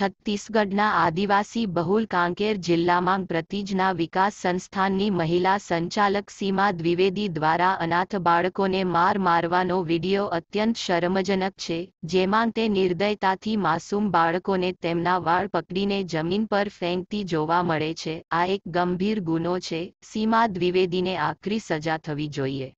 છત્તીસગઢના આદિવાસી બહુલ કાંકેર જિલ્લામાં પ્રતિજના વિકાસ સંસ્થાનની મહિલા સંચાલક સીમા દ્વિવેદી દ્વારા અનાથ બાળકોને માર મારવાનો વિડીયો અત્યંત શરમજનક છે જેમાં તે નિર્દયતાથી માસૂમ બાળકોને તેમના વાળ પકડીને જમીન પર ફેંકતી જોવા મળે છે આ એક ગંભીર ગુનો છે સીમા દ્વિવેદીને આકરી સજા થવી જોઈએ